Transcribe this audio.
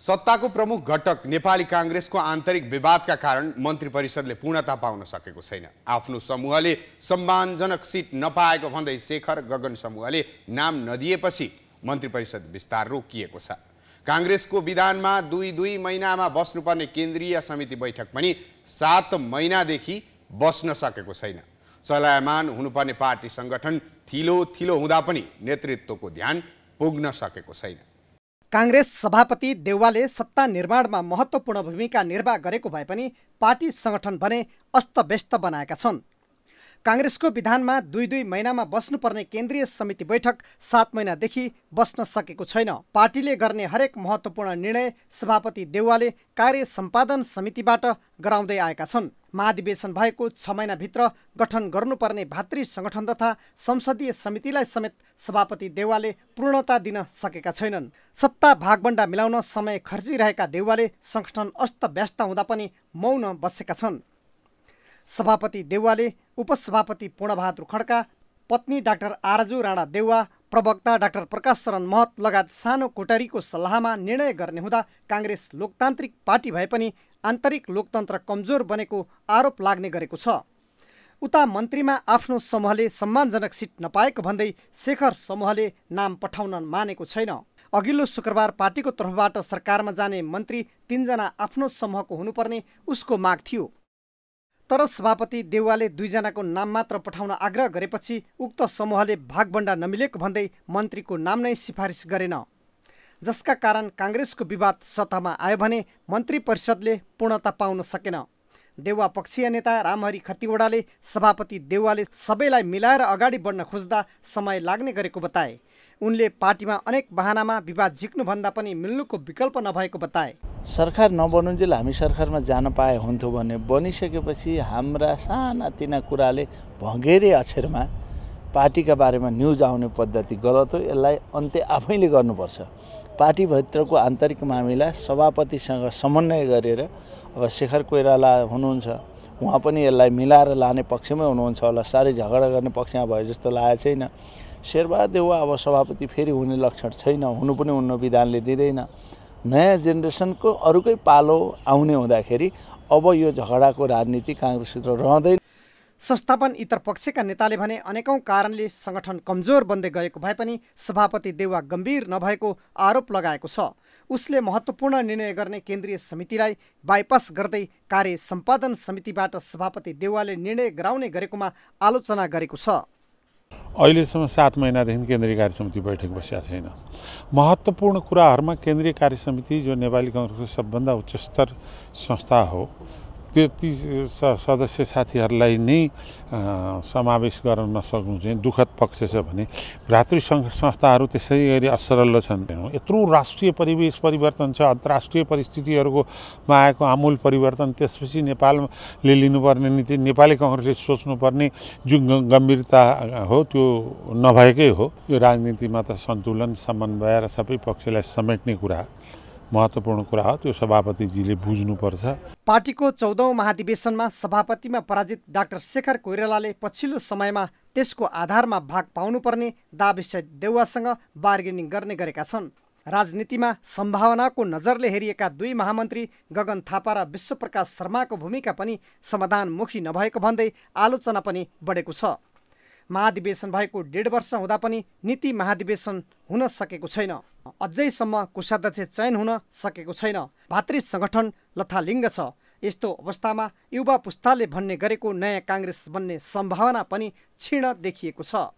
सत्ताको प्रमुख घटक नेपाली काङ्ग्रेसको आन्तरिक विवादका कारण मन्त्री परिषदले पूर्णता पाउन सकेको छैन आफ्नो समूहले सम्मानजनक सिट नपाएको भन्दै शेखर गगन समूहले नाम नदिएपछि मन्त्री परिषद विस्तार रोकिएको छ काङ्ग्रेसको विधानमा दुई दुई महिनामा बस्नुपर्ने केन्द्रीय समिति बैठक पनि सात महिनादेखि बस्न सकेको छैन चलायमान हुनुपर्ने पार्टी सङ्गठन थिलो थिलो हुँदा पनि नेतृत्वको ध्यान पुग्न सकेको छैन काङ्ग्रेस सभापति देउवाले सत्ता निर्माणमा महत्त्वपूर्ण भूमिका निर्वाह गरेको भए पनि पार्टी सङ्गठन भने अस्तव्यस्त बनाएका छन् काङ्ग्रेसको विधानमा दुई दुई महिनामा बस्नुपर्ने केन्द्रीय समिति बैठक सात महिनादेखि बस्न सकेको छैन पार्टीले गर्ने हरेक महत्त्वपूर्ण निर्णय सभापति देउवाले कार्य सम्पादन समितिबाट गराउँदै आएका छन् महाधिवेशन भएको छ महिनाभित्र गठन गर्नुपर्ने भातृ सङ्गठन तथा संसदीय समितिलाई समेत सभापति देउवाले पूर्णता दिन सकेका छैनन् सत्ता भागभण्डा मिलाउन समय खर्चिरहेका देउवाले सङ्गठन अस्त व्यस्त हुँदा पनि मौन बसेका छन् सभापति देउवाले उपसभापति पूर्णबहादुर खड्का पत्नी डाक्टर आरजु राणा देउवा प्रवक्ता डाक्टर प्रकाश शरण महत लगायत सानो कोटरीको सल्लाहमा निर्णय गर्ने हुँदा काङ्ग्रेस लोकतान्त्रिक पार्टी भए पनि आन्तरिक लोकतन्त्र कमजोर बनेको आरोप लाग्ने गरेको छ उता मन्त्रीमा आफ्नो समूहले सम्मानजनक सिट नपाएको भन्दै शेखर समूहले नाम पठाउन मानेको छैन अघिल्लो शुक्रबार पार्टीको तर्फबाट सरकारमा जाने मन्त्री तिनजना आफ्नो समूहको हुनुपर्ने उसको माग थियो तर सभापति देउवाले दुईजनाको नाम मात्र पठाउन आग्रह गरेपछि उक्त समूहले भागभण्डा नमिलेको भन्दै मन्त्रीको नाम नै सिफारिस गरेन जसका कारण काङ्ग्रेसको विवाद सतहमा आयो भने मन्त्री परिषदले पूर्णता पाउन सकेन देउवा पक्षीय नेता रामहरि खतिवडाले सभापति देउवाले सबैलाई मिलाएर अगाडि बढ्न खोज्दा समय लाग्ने गरेको बताए उनले पार्टीमा अनेक बहानामा विवाद झिक्नुभन्दा पनि मिल्नुको विकल्प नभएको बताए सरकार नबनुन्जेल हामी सरकारमा जान पाए हुन्थ्यो भने बनिसकेपछि हाम्रा सानातिना कुराले भँगेरे अक्षरमा पार्टीका बारेमा न्युज आउने पद्धति गलत हो यसलाई अन्त्य आफैले गर्नुपर्छ पार्टीभित्रको आन्तरिक मामिला सभापतिसँग समन्वय गरेर अब शेखर कोइराला हुनुहुन्छ उहाँ पनि यसलाई मिलाएर लाने पक्षमै हुनुहुन्छ होला साह्रै झगडा गर्ने पक्षमा भयो जस्तो लागेको छैन शेरबहादेव अब सभापति फेरि हुने लक्षण छैन हुनु पनि उनी विधानले दिँदैन नयाँ जेनेरेसनको अरूकै पालो आउने हुँदाखेरि अब यो झगडाको राजनीति काङ्ग्रेसभित्र रहँदैन संस्थापन इतर पक्षका नेताले भने अनेकौं कारणले सङ्गठन कमजोर बन्दै गएको भए पनि सभापति देउवा गम्भीर नभएको आरोप लगाएको छ उसले महत्त्वपूर्ण निर्णय गर्ने केन्द्रीय समितिलाई बाइपास गर्दै कार्य सम्पादन समितिबाट सभापति देउवाले निर्णय गराउने गरेकोमा आलोचना गरेको छ अहिलेसम्म सात महिनादेखि केन्द्रीय कार्य समिति बैठक बसेका छैन महत्त्वपूर्ण कुराहरूमा केन्द्रीय कार्य समिति जो नेपाली कङ्ग्रेसको सबभन्दा उच्च स्तर संस्था हो त्यति सदस्य साथीहरूलाई नै समावेश गर्न नसक्नु चाहिँ दुःखद पक्ष छ भने भ्रातृ संस्थाहरू त्यसै गरी असरल छन् यत्रो राष्ट्रिय परिवेश परिवर्तन छ अन्तर्राष्ट्रिय परिस्थितिहरूकोमा आएको आमूल परिवर्तन त्यसपछि नेपालले लिनुपर्ने नीति नेपाली कङ्ग्रेसले सोच्नुपर्ने जुन गम्भीरता हो त्यो नभएकै हो यो राजनीतिमा त सन्तुलन समन्वय र सबै पक्षलाई समेट्ने कुरा महत्त्वपूर्ण कुरा हो त्यो सभापतिजीले बुझ्नुपर्छ पार्टीको चौधौँ महाधिवेशनमा सभापतिमा पराजित डाक्टर शेखर कोइरालाले पछिल्लो समयमा त्यसको आधारमा भाग पाउनुपर्ने दाविसहित देउवासँग बार्गेनिङ गर्ने गरेका छन् राजनीतिमा सम्भावनाको नजरले हेरिएका दुई महामन्त्री गगन थापा र विश्वप्रकाश शर्माको भूमिका पनि समाधानमुखी नभएको भन्दै आलोचना पनि बढेको छ महाधिवेशन भएको डेढ वर्ष हुँदा पनि नीति महाधिवेशन हुन सकेको छैन अझैसम्म कोषाध्यक्ष चयन हुन सकेको छैन भातृ सङ्गठन लथालिङ्ग छ यस्तो अवस्थामा युवा पुस्ताले भन्ने गरेको नयाँ काङ्ग्रेस बन्ने सम्भावना पनि क्षीण देखिएको छ